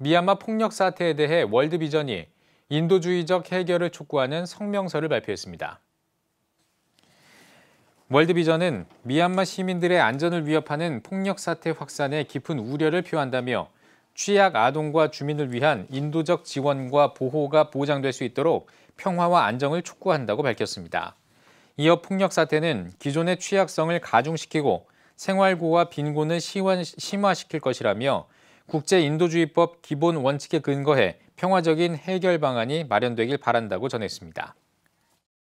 미얀마 폭력 사태에 대해 월드비전이 인도주의적 해결을 촉구하는 성명서를 발표했습니다. 월드비전은 미얀마 시민들의 안전을 위협하는 폭력 사태 확산에 깊은 우려를 표한다며 취약 아동과 주민을 위한 인도적 지원과 보호가 보장될 수 있도록 평화와 안정을 촉구한다고 밝혔습니다. 이어 폭력 사태는 기존의 취약성을 가중시키고 생활고와 빈곤을 심화시킬 것이라며 국제인도주의법 기본 원칙에 근거해 평화적인 해결 방안이 마련되길 바란다고 전했습니다.